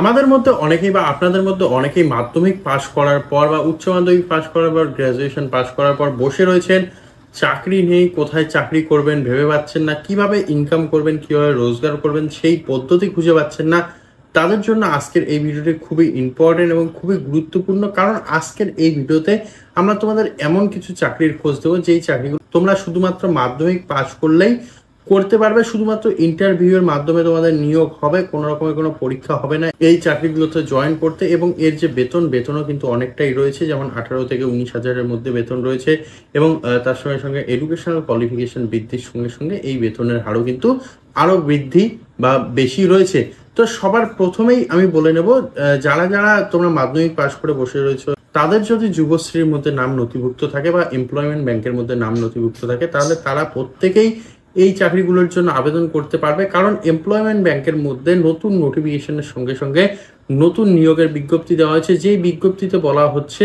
আমাদের মধ্যে অনেকেই বা আপনাদের মধ্যে অনেকেই মাধ্যমিক পাশ করার পর বা উচ্চ মাধ্যমিক পাশ করার পর গ্র্যাজুয়েশন পাশ করার পর বসে রয়েছেন চাকরি নেই কোথায় চাকরি করবেন ভেবে পাচ্ছেন না কিভাবে ইনকাম করবেন কিভাবে রোজগার করবেন সেই পদ্ধতি খুঁজে পাচ্ছেন না তাদের জন্য আজকের এই ভিডিওটি খুবই ইম্পর্টেন্ট এবং খুবই গুরুত্বপূর্ণ কারণ আজকের এই ভিডিওতে আমরা তোমাদের এমন কিছু চাকরির খোঁজ দেবো যেই চাকরিগুলো তোমরা শুধুমাত্র মাধ্যমিক পাশ করলেই করতে পারবে শুধুমাত্র ইন্টারভিউয়ের মাধ্যমে তোমাদের নিয়োগ হবে কোনো রকমের কোনো পরীক্ষা হবে না এই চাকরিগুলোতে জয়েন করতে এবং এর যে বেতন বেতনও কিন্তু অনেকটাই রয়েছে যেমন আঠারো থেকে উনিশ হাজারের মধ্যে বেতন রয়েছে এবং তার সঙ্গে সঙ্গে এডুকেশনাল কোয়ালিফিকেশন বৃদ্ধির সঙ্গে সঙ্গে এই বেতনের হারও কিন্তু আরও বৃদ্ধি বা বেশি রয়েছে তো সবার প্রথমেই আমি বলে নেব যারা যারা তোমরা মাধ্যমিক পাশ করে বসে রয়েছে তাদের যদি যুবশ্রীর মধ্যে নাম নথিভুক্ত থাকে বা এমপ্লয়মেন্ট ব্যাংকের মধ্যে নাম নথিভুক্ত থাকে তাহলে তারা প্রত্যেকেই এই চাকরিগুলোর জন্য আবেদন করতে পারবে কারণ এমপ্লয়মেন্ট ব্যাংকের মধ্যে নতুন নোটিফিকেশনের সঙ্গে সঙ্গে নতুন নিয়োগের বিজ্ঞপ্তি দেওয়া হয়েছে যেই বিজ্ঞপ্তিতে বলা হচ্ছে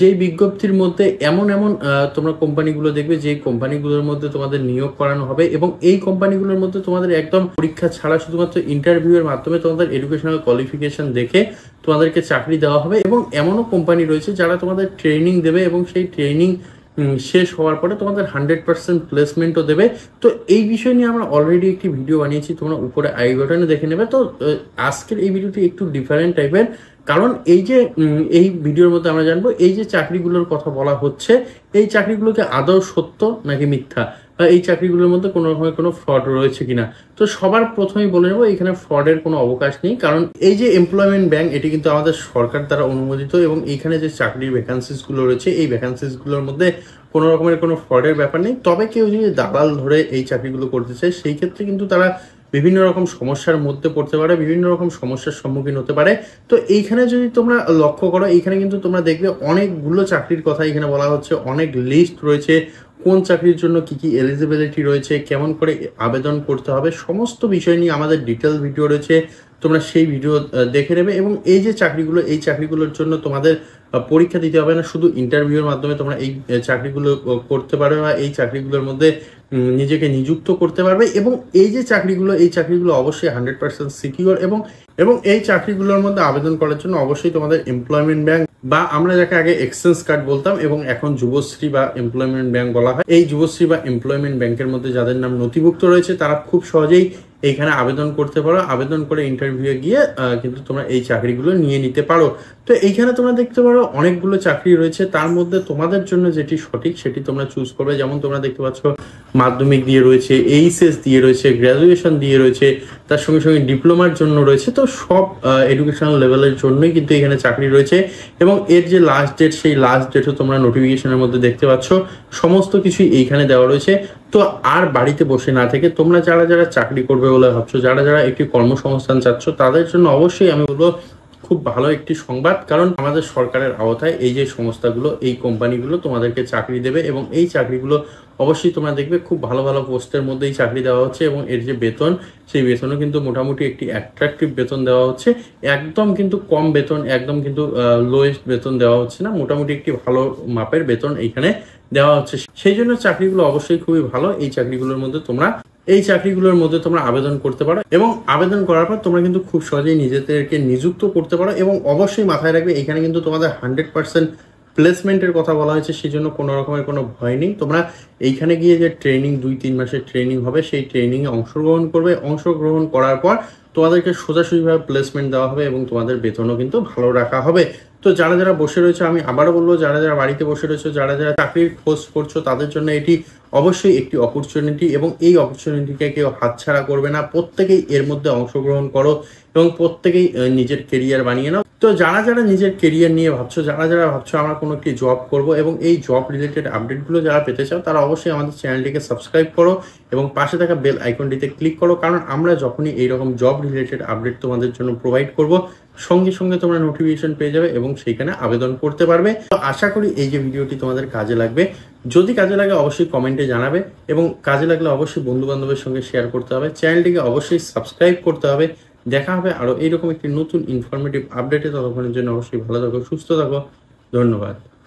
যেই বিজ্ঞপ্তির মধ্যে এমন এমন তোমরা কোম্পানিগুলো দেখবে যে কোম্পানিগুলোর মধ্যে তোমাদের নিয়োগ করানো হবে এবং এই কোম্পানিগুলোর মধ্যে তোমাদের একদম পরীক্ষা ছাড়া শুধুমাত্র ইন্টারভিউয়ের মাধ্যমে তোমাদের এডুকেশনাল কোয়ালিফিকেশন দেখে তোমাদেরকে চাকরি দেওয়া হবে এবং এমনও কোম্পানি রয়েছে যারা তোমাদের ট্রেনিং দেবে এবং সেই ট্রেনিং শেষ হওয়ার পরে তোমাদের হান্ড্রেড পার্সেন্ট প্লেসমেন্টও দেবে তো এই বিষয় নিয়ে আমরা অলরেডি একটি ভিডিও বানিয়েছি তোমরা উপরে আই বাটনে দেখে নেবে তো আজকের এই ভিডিওটি একটু ডিফারেন্ট টাইপের কারণ এই যে এই ভিডিওর মধ্যে আমরা জানবো এই যে চাকরিগুলোর কথা বলা হচ্ছে এই চাকরিগুলোকে আদৌ সত্য নাকি মিথ্যা এই চাকরিগুলোর মধ্যে কোনো রকমের কোনো ফ্রড রয়েছে কিনা তো সবার প্রথমেই বলে নেবো এখানে ফ্রডের কোনো অবকাশ নেই কারণ এই যে এমপ্লয়মেন্ট ব্যাংক এটি কিন্তু আমাদের সরকার দ্বারা অনুমোদিত এবং এখানে যে চাকরির ভ্যাকান্সিসগুলো রয়েছে এই ভ্যাকান্সিসগুলোর মধ্যে কোনো রকমের কোনো ফ্রডের ব্যাপার নেই তবে কেউ যদি দালাল ধরে এই চাকরিগুলো করতে চায় সেই ক্ষেত্রে কিন্তু তারা বিভিন্ন রকম সমস্যার মধ্যে পড়তে পারে বিভিন্ন রকম সমস্যার সম্মুখীন হতে পারে তো এইখানে যদি তোমরা লক্ষ্য করো এইখানে কিন্তু তোমরা দেখবে অনেকগুলো চাকরির কথা এখানে বলা হচ্ছে অনেক লিস্ট রয়েছে কোন চাকরির জন্য কি কি এলিজিবিলিটি রয়েছে কেমন করে আবেদন করতে হবে সমস্ত বিষয় নিয়ে আমাদের ডিটেল ভিডিও রয়েছে তোমরা সেই ভিডিও দেখে নেবে এবং এই যে চাকরিগুলো এই চাকরিগুলোর জন্য তোমাদের পরীক্ষা দিতে হবে না শুধু ইন্টারভিউর মাধ্যমে তোমরা এই চাকরিগুলো করতে পারবে বা এই চাকরিগুলোর মধ্যে নিজেকে নিযুক্ত করতে পারবে এবং এই যে চাকরিগুলো এই চাকরিগুলো অবশ্যই হান্ড্রেড পার্সেন্ট সিকিওর এবং এবং এই চাকরিগুলোর মধ্যে আবেদন করার জন্য অবশ্যই তোমাদের এমপ্লয়মেন্ট ব্যাংক বা আমরা যাকে আগে এক্সচেঞ্জ কার্ড বলতাম এবং এখন যুবশ্রী বা এমপ্লয়মেন্ট ব্যাংক বলা হয় এই যুবশ্রী বা এমপ্লয়মেন্ট ব্যাংকের মধ্যে যাদের নাম নথিভুক্ত রয়েছে তারা খুব সহজেই এইখানে আবেদন করতে পারো আবেদন করে এ গিয়ে কিন্তু তোমরা এই চাকরিগুলো নিয়ে নিতে পারো তো এইখানে তোমরা দেখতে পারো অনেকগুলো চাকরি রয়েছে তার মধ্যে তোমাদের জন্য যেটি সঠিক সেটি তোমরা চুজ করবে যেমন তোমরা দেখতে পাচ্ছ মাধ্যমিক দিয়ে রয়েছে এইচএস দিয়ে রয়েছে গ্র্যাজুয়েশন দিয়ে রয়েছে তার সঙ্গে সঙ্গে ডিপ্লোমার জন্য রয়েছে তো সব এডুকেশনাল লেভেলের জন্যই কিন্তু এখানে চাকরি রয়েছে এবং এর যে লাস্ট ডেট সেই লাস্ট ডেটও তোমরা নোটিফিকেশনের মধ্যে দেখতে পাচ্ছ সমস্ত কিছুই এইখানে দেওয়া রয়েছে তো আর বাড়িতে বসে না থেকে তোমরা যারা যারা চাকরি করবে বলে ভাবছো যারা যারা একটি কর্মসংস্থান চাচ্ছ তাদের জন্য অবশ্যই আমি বলবো খুব ভালো একটি সংবাদ কারণ আমাদের সরকারের আওতায় এই যে সংস্থাগুলো এই কোম্পানিগুলো তোমাদেরকে চাকরি দেবে এবং এই চাকরিগুলো অবশ্যই তোমরা দেখবে খুব ভালো ভালো পোস্টের মধ্যেই চাকরি দেওয়া হচ্ছে এবং এর যে বেতন সেই বেতনও কিন্তু মোটামুটি একটি অ্যাট্রাকটিভ বেতন দেওয়া হচ্ছে একদম কিন্তু কম বেতন একদম কিন্তু লোয়েস্ট বেতন দেওয়া হচ্ছে না মোটামুটি একটি ভালো মাপের বেতন এইখানে দেওয়া হচ্ছে সেই জন্য চাকরিগুলো অবশ্যই খুবই ভালো এই চাকরিগুলোর মধ্যে তোমরা এই চাকরিগুলোর মধ্যে তোমরা আবেদন করতে পারো এবং আবেদন করার পর তোমরা কিন্তু খুব সহজেই নিজেদেরকে নিযুক্ত করতে পারো এবং অবশ্যই মাথায় রাখবে এখানে কিন্তু তোমাদের হান্ড্রেড পার্সেন্ট প্লেসমেন্টের কথা বলা হয়েছে সেই জন্য কোনো রকমের কোনো ভয় নেই তোমরা এইখানে গিয়ে যে ট্রেনিং দুই তিন মাসের ট্রেনিং হবে সেই ট্রেনিংয়ে অংশগ্রহণ করবে অংশগ্রহণ করার পর তোমাদেরকে সোজাসুজিভাবে প্লেসমেন্ট দেওয়া হবে এবং তোমাদের বেতনও কিন্তু ভালো রাখা হবে তো যারা যারা বসে রয়েছে আমি আবারও বলবো যারা যারা বাড়িতে বসে রয়েছে যারা যারা চাকরির খোঁজ করছো তাদের জন্য এটি অবশ্যই একটি অপরচুনিটি এবং এই অপরচুনিটিকে কেউ হাতছাড়া করবে না প্রত্যেকেই এর মধ্যে অংশগ্রহণ করো এবং প্রত্যেকেই নিজের কেরিয়ার বানিয়ে নাও তো যারা যারা নিজের কেরিয়ার নিয়ে ভাবছো যারা যারা ভাবছো আমরা কোনো একটি জব করব এবং এই জব রিলেটেড আপডেটগুলো যারা পেতে চাও তারা অবশ্যই আমাদের চ্যানেলটিকে সাবস্ক্রাইব করো এবং পাশে থাকা বেল আইকনটিতে ক্লিক করো কারণ আমরা যখনই এইরকম জব রিলেটেড আপডেট তোমাদের জন্য প্রোভাইড করব সঙ্গে সঙ্গে তোমরা নোটিফিকেশন পেয়ে যাবে এবং সেইখানে আবেদন করতে পারবে তো আশা করি এই যে ভিডিওটি তোমাদের কাজে লাগবে যদি কাজে লাগে অবশ্যই কমেন্টে জানাবে এবং কাজে লাগলে অবশ্যই বন্ধু বান্ধবের সঙ্গে শেয়ার করতে হবে চ্যানেলটিকে অবশ্যই সাবস্ক্রাইব করতে হবে দেখা হবে আরও এইরকম একটি নতুন ইনফরমেটিভ আপডেটে ততক্ষণের জন্য অবশ্যই ভালো থাকো সুস্থ থাকো ধন্যবাদ